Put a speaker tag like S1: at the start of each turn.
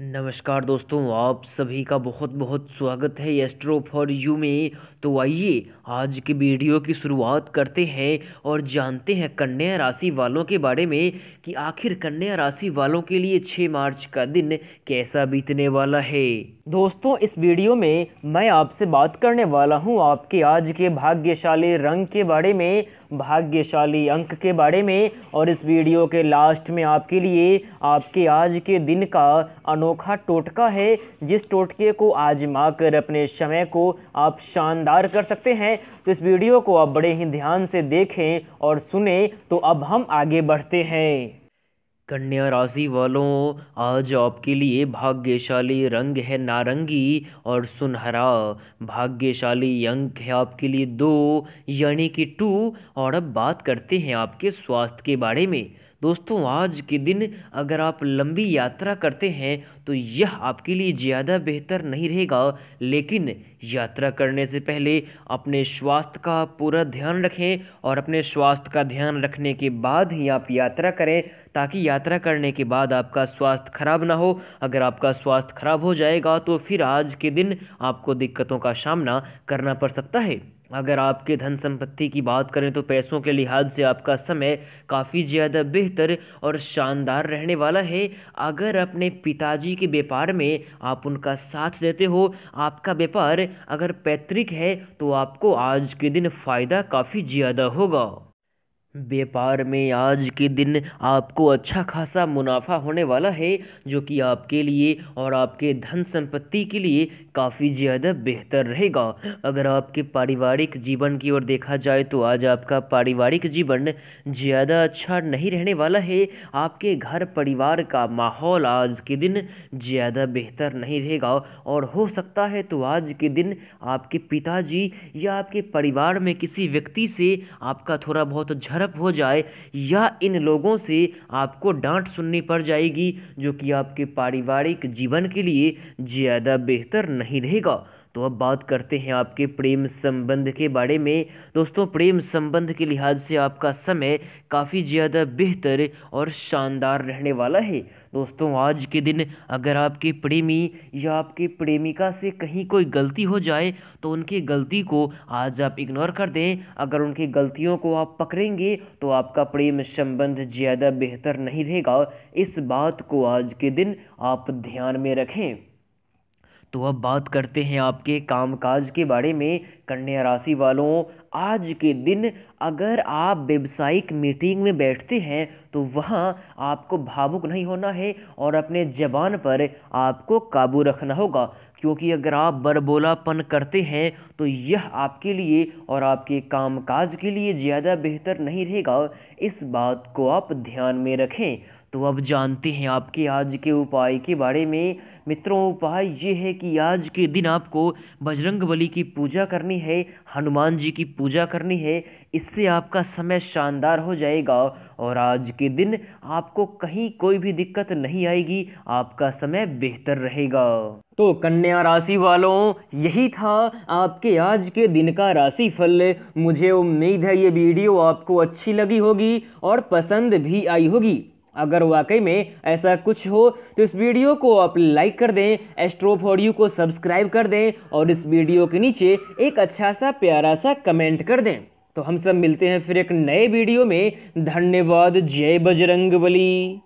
S1: नमस्कार दोस्तों आप सभी का बहुत बहुत स्वागत है एस्ट्रो फॉर यू में तो आइए आज के वीडियो की शुरुआत करते हैं और जानते हैं कन्या राशि वालों के बारे में कि आखिर कन्या राशि वालों के लिए 6 मार्च का दिन कैसा बीतने वाला है दोस्तों इस वीडियो में मैं आपसे बात करने वाला हूं आपके आज के भाग्यशाली रंग के बारे में भाग्यशाली अंक के बारे में और इस वीडियो के लास्ट में आपके लिए आपके आज के दिन का अनोखा टोटका है जिस टोटके को आजमा कर अपने समय को आप शानदार कर सकते हैं तो इस वीडियो को आप बड़े ही ध्यान से देखें और सुने तो अब हम आगे बढ़ते हैं कन्या राशि वालों आज आपके लिए भाग्यशाली रंग है नारंगी और सुनहरा भाग्यशाली अंक है आपके लिए दो यानी कि टू और अब बात करते हैं आपके स्वास्थ्य के बारे में दोस्तों आज के दिन अगर आप लंबी यात्रा करते हैं तो यह आपके लिए ज़्यादा बेहतर नहीं रहेगा लेकिन यात्रा करने से पहले अपने स्वास्थ्य का पूरा ध्यान रखें और अपने स्वास्थ्य का ध्यान रखने के बाद ही आप यात्रा करें ताकि यात्रा करने के बाद आपका स्वास्थ्य खराब ना हो अगर आपका स्वास्थ्य खराब हो जाएगा तो फिर आज के दिन आपको दिक्कतों का सामना करना पड़ सकता है अगर आपके धन संपत्ति की बात करें तो पैसों के लिहाज से आपका समय काफ़ी ज़्यादा बेहतर और शानदार रहने वाला है अगर अपने पिताजी के व्यापार में आप उनका साथ देते हो आपका व्यापार अगर पैतृक है तो आपको आज के दिन फ़ायदा काफ़ी ज़्यादा होगा व्यापार में आज के दिन आपको अच्छा खासा मुनाफ़ा होने वाला है जो कि आपके लिए और आपके धन संपत्ति के लिए काफ़ी ज़्यादा बेहतर रहेगा अगर आपके पारिवारिक जीवन की ओर देखा जाए तो आज आपका पारिवारिक जीवन ज़्यादा अच्छा नहीं रहने वाला है आपके घर परिवार का माहौल आज के दिन ज़्यादा बेहतर नहीं रहेगा और हो सकता है तो आज के दिन आपके पिताजी या आपके परिवार में किसी व्यक्ति से आपका थोड़ा बहुत झड़प झड़प हो जाए या इन लोगों से आपको डांट सुननी पड़ जाएगी जो कि आपके पारिवारिक जीवन के लिए ज़्यादा बेहतर नहीं रहेगा तो अब बात करते हैं आपके प्रेम संबंध के बारे में दोस्तों प्रेम संबंध के लिहाज से आपका समय काफ़ी ज़्यादा बेहतर और शानदार रहने वाला है दोस्तों आज के दिन अगर आपके प्रेमी या आपके प्रेमिका से कहीं कोई गलती हो जाए तो उनकी गलती को आज आप इग्नोर कर दें अगर उनकी गलतियों को आप पकड़ेंगे तो आपका प्रेम संबंध ज़्यादा बेहतर नहीं रहेगा इस बात को आज के दिन आप ध्यान में रखें तो अब बात करते हैं आपके कामकाज के बारे में कन्या राशि वालों आज के दिन अगर आप व्यावसायिक मीटिंग में बैठते हैं तो वहाँ आपको भावुक नहीं होना है और अपने जबान पर आपको काबू रखना होगा क्योंकि अगर आप बरबोलापन करते हैं तो यह आपके लिए और आपके कामकाज के लिए ज़्यादा बेहतर नहीं रहेगा इस बात को आप ध्यान में रखें तो अब जानते हैं आपके आज के उपाय के बारे में मित्रों उपाय ये है कि आज के दिन आपको बजरंग बली की पूजा करनी है हनुमान जी की पूजा करनी है इससे आपका समय शानदार हो जाएगा और आज के दिन आपको कहीं कोई भी दिक्कत नहीं आएगी आपका समय बेहतर रहेगा तो कन्या राशि वालों यही था आपके आज के दिन का राशि फल मुझे उम्मीद है ये वीडियो आपको अच्छी लगी होगी और पसंद भी आई होगी अगर वाकई में ऐसा कुछ हो तो इस वीडियो को आप लाइक कर दें एस्ट्रो को सब्सक्राइब कर दें और इस वीडियो के नीचे एक अच्छा सा प्यारा सा कमेंट कर दें तो हम सब मिलते हैं फिर एक नए वीडियो में धन्यवाद जय बजरंग बली